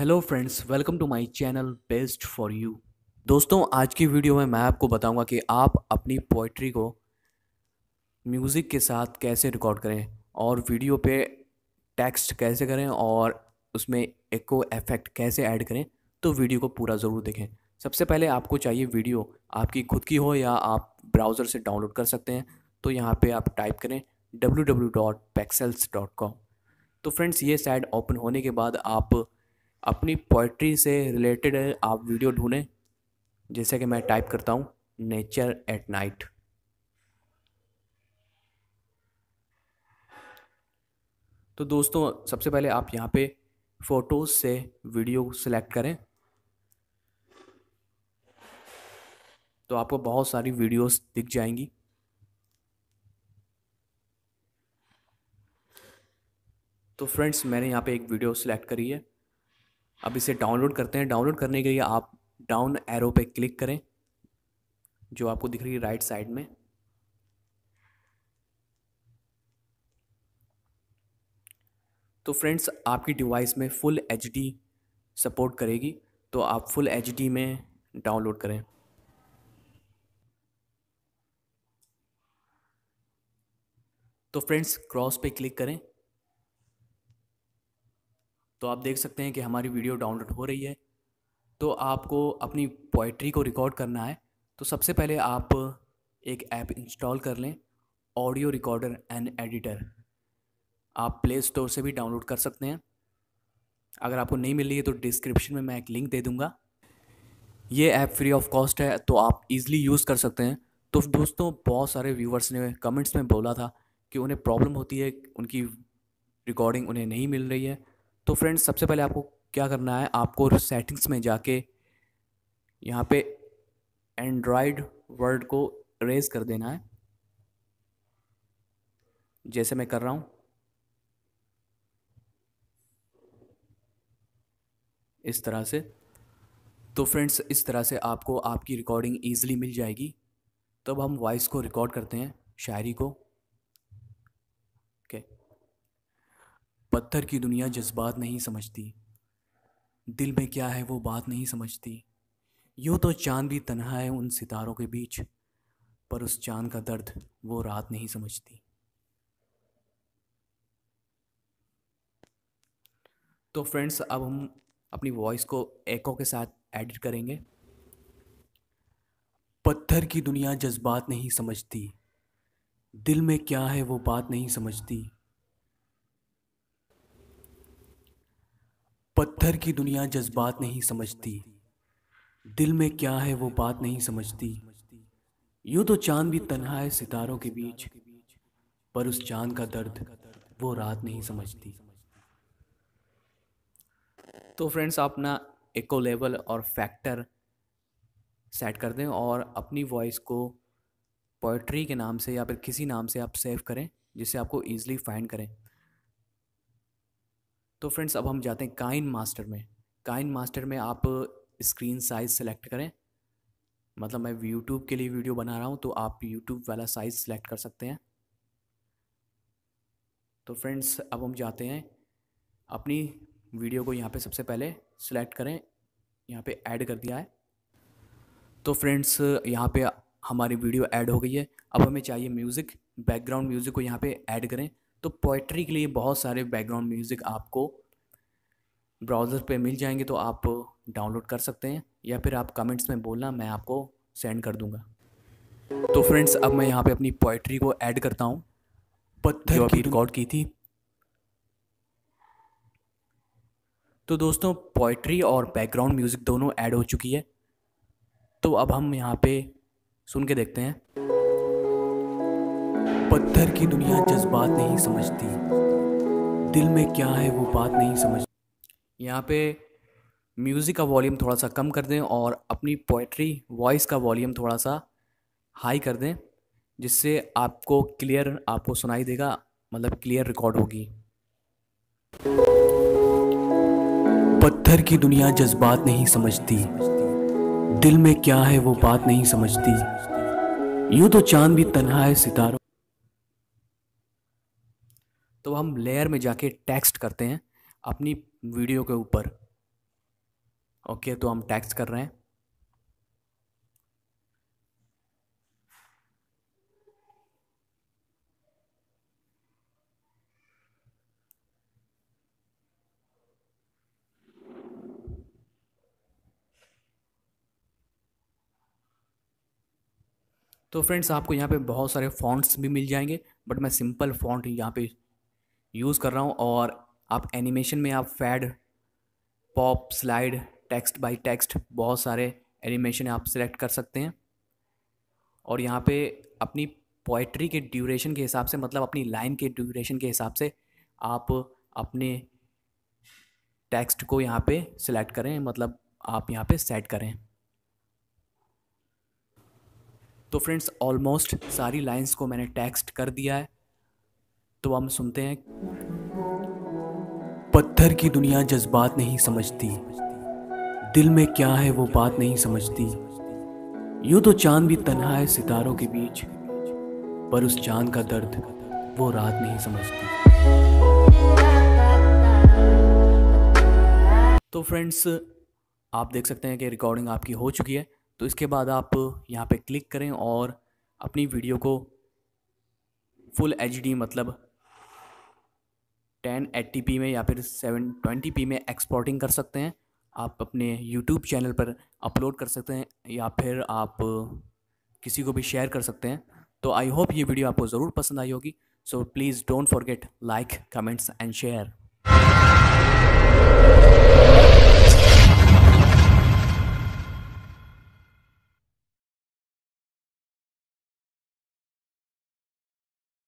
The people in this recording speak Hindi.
Hello friends welcome to my channel best for you दोस्तों आज की वीडियो में मैं आपको बताऊंगा कि आप अपनी पोइट्री को म्यूज़िक के साथ कैसे रिकॉर्ड करें और वीडियो पे टेक्स्ट कैसे करें और उसमें एको इफेक्ट कैसे ऐड करें तो वीडियो को पूरा ज़रूर देखें सबसे पहले आपको चाहिए वीडियो आपकी खुद की हो या आप ब्राउज़र से डाउनलोड कर सकते हैं तो यहाँ पर आप टाइप करें डब्ल्यू तो फ्रेंड्स ये साइड ओपन होने के बाद आप अपनी पोइट्री से रिलेटेड आप वीडियो ढूंढें जैसे कि मैं टाइप करता हूँ नेचर एट नाइट तो दोस्तों सबसे पहले आप यहाँ पे फ़ोटोज़ से वीडियो सेलेक्ट करें तो आपको बहुत सारी वीडियोस दिख जाएंगी तो फ्रेंड्स मैंने यहाँ पे एक वीडियो सेलेक्ट करी है अब इसे डाउनलोड करते हैं डाउनलोड करने के लिए आप डाउन एरो पे क्लिक करें जो आपको दिख रही है राइट साइड में तो फ्रेंड्स आपकी डिवाइस में फुल एच सपोर्ट करेगी तो आप फुल एच में डाउनलोड करें तो फ्रेंड्स क्रॉस पे क्लिक करें तो आप देख सकते हैं कि हमारी वीडियो डाउनलोड हो रही है तो आपको अपनी पोइट्री को रिकॉर्ड करना है तो सबसे पहले आप एक ऐप इंस्टॉल कर लें ऑडियो रिकॉर्डर एंड एडिटर आप प्ले स्टोर से भी डाउनलोड कर सकते हैं अगर आपको नहीं मिल रही है तो डिस्क्रिप्शन में मैं एक लिंक दे दूँगा ये ऐप फ्री ऑफ कॉस्ट है तो आप इजीली यूज़ कर सकते हैं तो दोस्तों बहुत सारे व्यूवर्स ने कमेंट्स में बोला था कि उन्हें प्रॉब्लम होती है उनकी रिकॉर्डिंग उन्हें नहीं मिल रही है तो फ्रेंड्स सबसे पहले आपको क्या करना है आपको सेटिंग्स में जाके यहाँ पे एंड्रॉयड वर्ड को रेज कर देना है जैसे मैं कर रहा हूँ इस तरह से तो फ्रेंड्स इस तरह से आपको आपकी रिकॉर्डिंग ईजिली मिल जाएगी तो हम वॉइस को रिकॉर्ड करते हैं शायरी को ओके okay. पत्थर की दुनिया जज्बात नहीं समझती दिल में क्या है वो बात नहीं समझती यूँ तो चांद भी तनहा है उन सितारों के बीच पर उस चांद का दर्द वो रात नहीं समझती तो फ्रेंड्स अब हम अपनी वॉइस को एको के साथ एडिट करेंगे पत्थर की दुनिया जज्बात नहीं समझती दिल में क्या है वो बात नहीं समझती पत्थर की दुनिया जज्बात नहीं समझती दिल में क्या है वो बात नहीं समझती यूं तो चांद भी तन्हा है सितारों के बीच पर उस चांद का दर्द वो रात नहीं समझती तो फ्रेंड्स आप ना इको लेवल और फैक्टर सेट कर दें और अपनी वॉइस को पोइट्री के नाम से या फिर किसी नाम से आप सेव करें जिससे आपको ईजिली फाइंड करें तो फ्रेंड्स अब हम जाते हैं काइन मास्टर में काइन मास्टर में आप स्क्रीन साइज़ सेलेक्ट करें मतलब मैं यूट्यूब के लिए वीडियो बना रहा हूँ तो आप यूट्यूब वाला साइज़ सेलेक्ट कर सकते हैं तो फ्रेंड्स अब हम जाते हैं अपनी वीडियो को यहाँ पे सबसे पहले सेलेक्ट करें यहाँ पे ऐड कर दिया है तो फ्रेंड्स यहाँ पे हमारी वीडियो ऐड हो गई है अब हमें चाहिए म्यूज़िक बैकग्राउंड म्यूज़िक को यहाँ पे ऐड करें तो पोइट्री के लिए बहुत सारे बैकग्राउंड म्यूज़िक आपको ब्राउज़र पे मिल जाएंगे तो आप डाउनलोड कर सकते हैं या फिर आप कमेंट्स में बोलना मैं आपको सेंड कर दूंगा तो फ्रेंड्स अब मैं यहाँ पे अपनी पोइट्री को ऐड करता हूँ पत्थर जो अभी रिकॉर्ड की थी तो दोस्तों पोइट्री और बैकग्राउंड म्यूज़िक दोनों ऐड हो चुकी है तो अब हम यहाँ पे सुन के देखते हैं पत्थर की दुनिया जज्बात नहीं समझती दिल में क्या है वो बात नहीं समझ यहाँ पे म्यूज़िक का वॉल्यूम थोड़ा सा कम कर दें और अपनी पोइट्री वॉइस का वॉल्यूम थोड़ा सा हाई कर दें जिससे आपको क्लियर आपको सुनाई देगा मतलब क्लियर रिकॉर्ड होगी पत्थर की दुनिया जज्बात नहीं समझती दिल में क्या है वो बात नहीं समझती यूँ तो चांद भी तनहा है सितारों तो हम लेयर में जाके टेक्स्ट करते हैं अपनी वीडियो के ऊपर ओके तो हम टेक्स्ट कर रहे हैं तो फ्रेंड्स आपको यहाँ पे बहुत सारे फॉन्ट्स भी मिल जाएंगे बट मैं सिंपल फॉन्ट यहाँ पे यूज़ कर रहा हूँ और आप एनिमेशन में आप fade pop slide text by text बहुत सारे एनिमेशन आप सिलेक्ट कर सकते हैं और यहाँ पे अपनी पोइट्री के ड्यूरेशन के हिसाब से मतलब अपनी लाइन के ड्यूरेशन के हिसाब से आप अपने टेक्स्ट को यहाँ पे सिलेक्ट करें मतलब आप यहाँ पे सेट करें तो फ्रेंड्स ऑलमोस्ट सारी लाइंस को मैंने टेक्स्ट कर दिया है तो हम सुनते हैं पत्थर की दुनिया जज्बात नहीं समझती दिल में क्या है वो बात नहीं समझती यूं तो चांद भी तन्हा है सितारों के बीच पर उस चांद का दर्द वो रात नहीं समझती तो फ्रेंड्स आप देख सकते हैं कि रिकॉर्डिंग आपकी हो चुकी है तो इसके बाद आप यहाँ पे क्लिक करें और अपनी वीडियो को फुल एच मतलब टेन एट्टी पी में या फिर सेवन ट्वेंटी पी में एक्सपोर्टिंग कर सकते हैं आप अपने यूट्यूब चैनल पर अपलोड कर सकते हैं या फिर आप किसी को भी शेयर कर सकते हैं तो आई होप ये वीडियो आपको ज़रूर पसंद आई होगी so please don't forget like comments and share